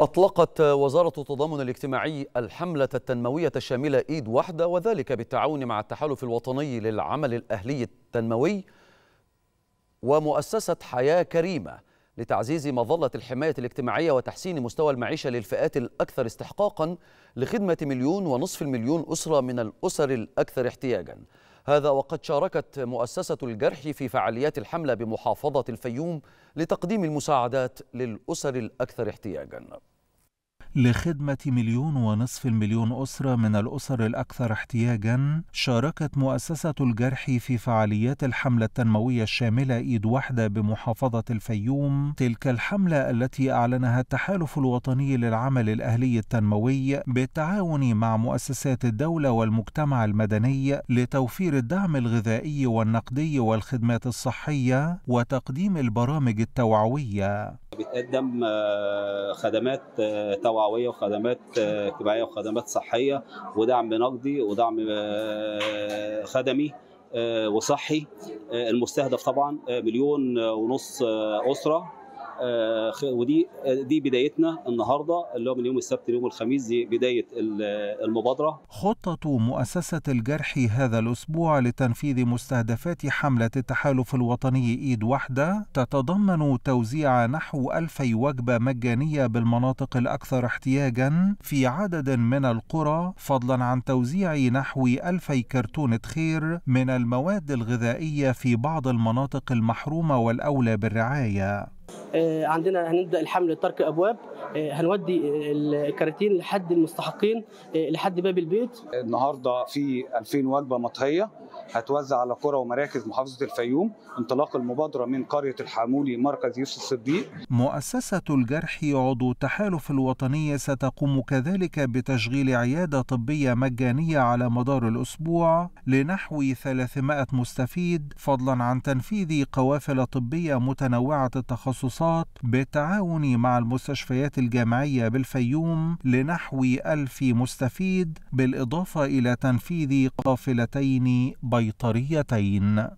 أطلقت وزارة التضامن الاجتماعي الحملة التنموية الشاملة إيد واحدة وذلك بالتعاون مع التحالف الوطني للعمل الأهلي التنموي ومؤسسة حياة كريمة لتعزيز مظلة الحماية الاجتماعية وتحسين مستوى المعيشة للفئات الأكثر استحقاقا لخدمة مليون ونصف المليون أسرة من الأسر الأكثر احتياجا هذا وقد شاركت مؤسسة الجرح في فعاليات الحملة بمحافظة الفيوم لتقديم المساعدات للأسر الأكثر احتياجاً لخدمة مليون ونصف المليون أسرة من الأسر الأكثر احتياجا شاركت مؤسسة الجرح في فعاليات الحملة التنموية الشاملة إيد واحدة بمحافظة الفيوم تلك الحملة التي أعلنها التحالف الوطني للعمل الأهلي التنموي بالتعاون مع مؤسسات الدولة والمجتمع المدني لتوفير الدعم الغذائي والنقدي والخدمات الصحية وتقديم البرامج التوعوية بتقدم آه، خدمات آه، توعوية توعويه وخدمات آه، اجتماعيه وخدمات صحيه ودعم نقدي ودعم آه، خدمي آه، وصحي المستهدف طبعا مليون ونص اسره آه، ودي آه، دي بدايتنا النهارده اللي هو من يوم السبت ليوم الخميس دي بدايه المبادره. خطه مؤسسه الجرح هذا الاسبوع لتنفيذ مستهدفات حمله التحالف الوطني ايد واحده تتضمن توزيع نحو 2000 وجبه مجانيه بالمناطق الاكثر احتياجا في عدد من القرى فضلا عن توزيع نحو 2000 كرتونه خير من المواد الغذائيه في بعض المناطق المحرومه والاولى بالرعايه. آه، عندنا هنبدا الحمل لترك الابواب آه، هنودي آه، الكراتين لحد المستحقين آه، لحد باب البيت النهارده في 2000 وجبه مطهيه هتوزع على قرى ومراكز محافظه الفيوم انطلاق المبادره من قريه الحامولي مركز يوسف الصديق مؤسسه الجرح عضو التحالف الوطني ستقوم كذلك بتشغيل عياده طبيه مجانيه على مدار الاسبوع لنحو 300 مستفيد فضلا عن تنفيذ قوافل طبيه متنوعه التخصصات بالتعاون مع المستشفيات الجامعية بالفيوم لنحو ألف مستفيد بالإضافة إلى تنفيذ قافلتين بيطريتين